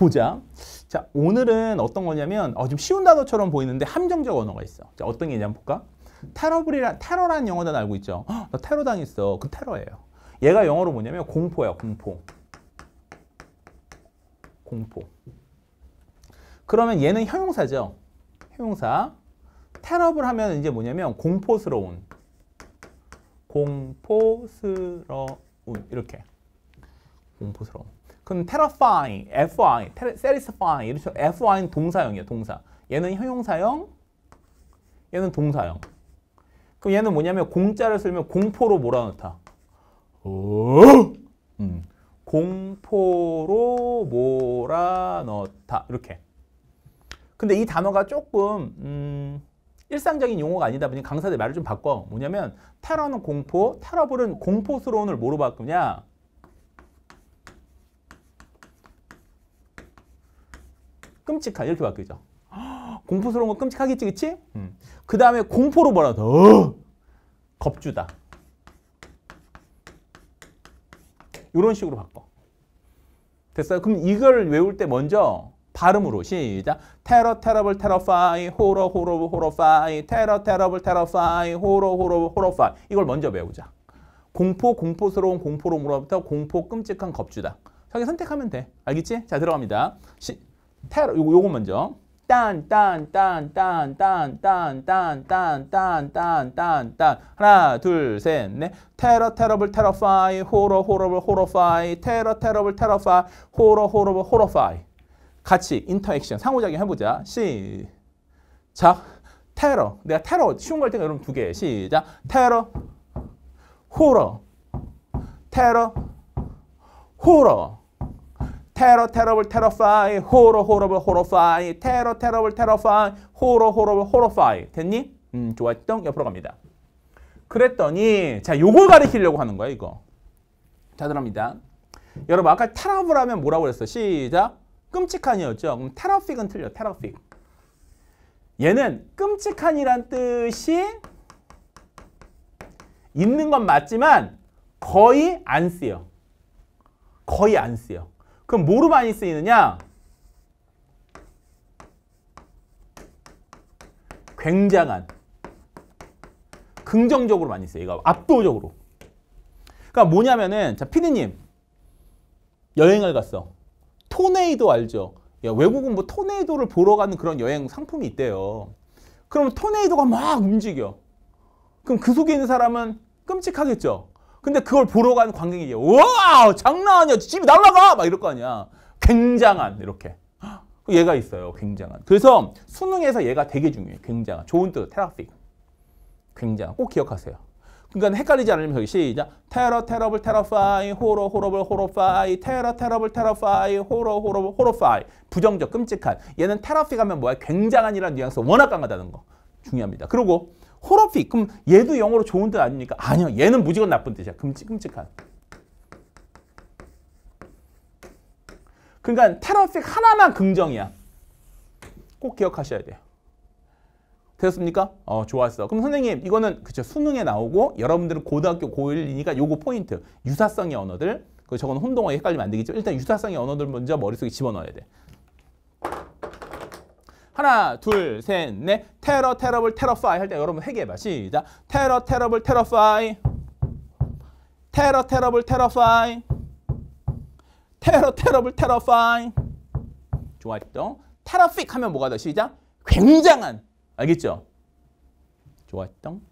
보자. 자, 오늘은 어떤 거냐면 어, 좀 쉬운 단어처럼 보이는데 함정적 언어가 있어. 자, 어떤 게 있냐면 볼까? 테러블이란 테러라 영어단 알고 있죠. 헉, 나 테러 당했어. 그 테러예요. 얘가 영어로 뭐냐면 공포야, 공포. 공포. 그러면 얘는 형용사죠. 형용사. 테러블 하면 이제 뭐냐면 공포스러운. 공포스러운. 이렇게. 공포스러운. 그럼 terrify, fy, satisfy 이런 식 fy는 동사형이에요. 동사. 얘는 형용사형, 얘는 동사형. 그럼 얘는 뭐냐면 공자를 쓰면 공포로 몰아넣다. 어? 음. 공포로 몰아넣다. 이렇게. 근데 이 단어가 조금 음, 일상적인 용어가 아니다 보니 강사들 말을 좀 바꿔. 뭐냐면 테러는 공포, 테러블은 공포스러운을 뭐로 바꾸냐? 끔찍하 이렇게 바뀌죠. 공포스러운 건 끔찍하겠지, 그치? 음. 그 다음에 공포로 뭐라 더 어! 겁주다. 이런 식으로 바꿔. 됐어요? 그럼 이걸 외울 때 먼저 발음으로 시작. 테러 테러블 테러파이 호러 호러 호러파이 테러 테러블 테러파이 호러 호러 호러파이 이걸 먼저 배우자. 공포 공포스러운 공포로부터 물어 공포 끔찍한 겁주다. 자기 선택하면 돼. 알겠지? 자 들어갑니다. 시, 테러 요거 요거 먼저. 딴딴딴딴딴딴딴딴딴딴딴 하나 둘 셋넷 테러 테러블 테러파이 호러 호러블 호러파이 테러 테러블 테러파이 호러 호러블 호러파이 같이 인터액션 상호작용 해보자 시작 테러 내가 테러 쉬운 걸 때가 여러분 두개 시작 테러 호러 테러 호러 테러 테러블 테러파이 호러 호러블 호러파이 테러 테러블 테러파이 호러 호러블 호러파이 됐니? 음 좋았던 옆으로 갑니다. 그랬더니 자 요걸 가리키려고 하는 거야 이거. 자 들어갑니다. 여러분 아까 테러블 하면 뭐라고 그랬어? 시작 끔찍한이었죠. 그럼 테러픽은 틀려 테러픽. 얘는 끔찍한이란 뜻이 있는 건 맞지만 거의 안 쓰여. 거의 안 쓰여. 그럼 뭐로 많이 쓰이느냐? 굉장한 긍정적으로 많이 쓰여요. 이거 압도적으로. 그러니까 뭐냐면은 자 피디님 여행을 갔어. 토네이도 알죠? 야, 예, 외국은 뭐 토네이도를 보러 가는 그런 여행 상품이 있대요. 그럼 토네이도가 막 움직여. 그럼 그 속에 있는 사람은 끔찍하겠죠? 근데 그걸 보러 간 관객이 와 장난 아니야 집이 날라가 막 이럴 거 아니야 굉장한 이렇게 얘가 그 있어요 굉장한 그래서 수능에서 얘가 되게 중요해 굉장한 좋은 뜻 테라픽 굉장한 꼭 기억하세요 그러니까 헷갈리지 않으면 여기 시작 테러 테러블 테러파이 호러 호러블 호러파이 테러 테러블 테러파이 호러 호러블 호러파이 부정적 끔찍한 얘는 테라픽 하면 뭐야 굉장한이라는 뉘앙스 워낙 강하다는 거 중요합니다 그리고 호러픽. 그럼 얘도 영어로 좋은 뜻 아닙니까? 아니요. 얘는 무지건 나쁜 뜻이야. 끔찍끔찍한. 그러니까 테러픽 하나만 긍정이야. 꼭 기억하셔야 돼요. 되었습니까? 어, 좋았어. 그럼 선생님, 이거는 그쵸 수능에 나오고 여러분들은 고등학교 고1이니까 요거 포인트. 유사성의 언어들. 그 저건 혼동어 헷갈리면 안 되겠죠. 일단 유사성의 언어들 먼저 머릿속에 집어넣어야 돼. 하나, 둘, 셋, 넷. 테러, 테러블, 테러파이 할 때 여러분 회개해봐. 시작. 테러, 테러블, 테러파이. 테러, 테러블, 테러파이. 테러, 테러블, 테러파이. 좋았죠? 테러픽 하면 뭐가 더 시작? 굉장한. 알겠죠? 좋았죠?